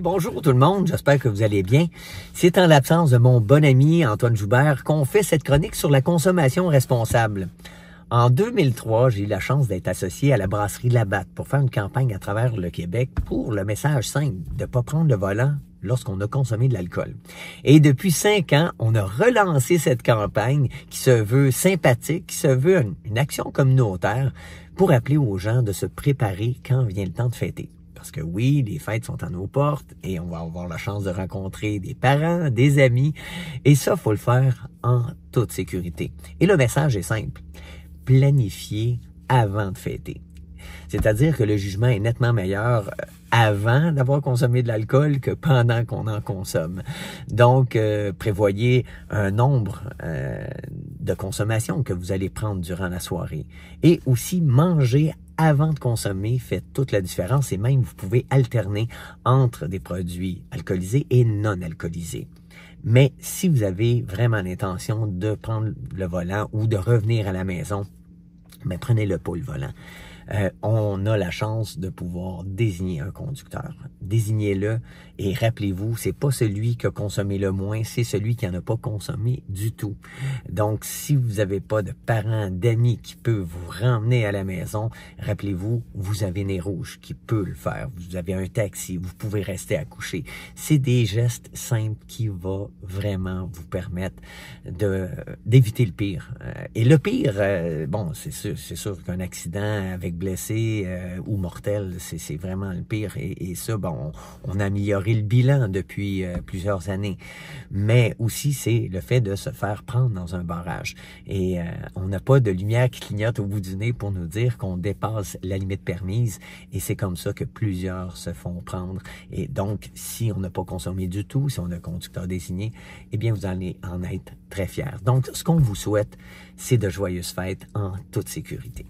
bonjour tout le monde, j'espère que vous allez bien. C'est en l'absence de mon bon ami Antoine Joubert qu'on fait cette chronique sur la consommation responsable. En 2003, j'ai eu la chance d'être associé à la brasserie Labatte pour faire une campagne à travers le Québec pour le message simple de ne pas prendre le volant lorsqu'on a consommé de l'alcool. Et depuis cinq ans, on a relancé cette campagne qui se veut sympathique, qui se veut une action communautaire pour appeler aux gens de se préparer quand vient le temps de fêter. Parce que oui, les fêtes sont à nos portes et on va avoir la chance de rencontrer des parents, des amis. Et ça, faut le faire en toute sécurité. Et le message est simple. Planifiez avant de fêter. C'est-à-dire que le jugement est nettement meilleur euh, avant d'avoir consommé de l'alcool que pendant qu'on en consomme. Donc, euh, prévoyez un nombre euh, de consommations que vous allez prendre durant la soirée. Et aussi, mangez avant de consommer fait toute la différence et même vous pouvez alterner entre des produits alcoolisés et non alcoolisés. Mais si vous avez vraiment l'intention de prendre le volant ou de revenir à la maison, mais ben, prenez-le pas le volant. Euh, on a la chance de pouvoir désigner un conducteur. Désignez-le et rappelez-vous, c'est pas celui qui a consommé le moins, c'est celui qui en a pas consommé du tout. Donc, si vous n'avez pas de parents, d'amis qui peuvent vous ramener à la maison, rappelez-vous, vous avez Nez Rouge qui peut le faire. Vous avez un taxi, vous pouvez rester à coucher. C'est des gestes simples qui vont vraiment vous permettre de d'éviter le pire. Euh, et le pire, euh, bon, c'est sûr, c'est sûr qu'un accident avec blessé blessés euh, ou mortels, c'est vraiment le pire. Et, ça, bon, on, a amélioré le bilan depuis euh, plusieurs années. Mais aussi, c'est le fait de se faire prendre dans un barrage. Et euh, on n'a pas de lumière qui clignote au bout du nez pour nous dire qu'on dépasse la limite permise. Et c'est comme ça que plusieurs se font prendre. Et donc, si on n'a pas consommé du tout, si on a un conducteur désigné, eh bien, vous allez en être très fiers. Donc, ce qu'on vous souhaite, c'est de joyeuses fêtes en toute sécurité.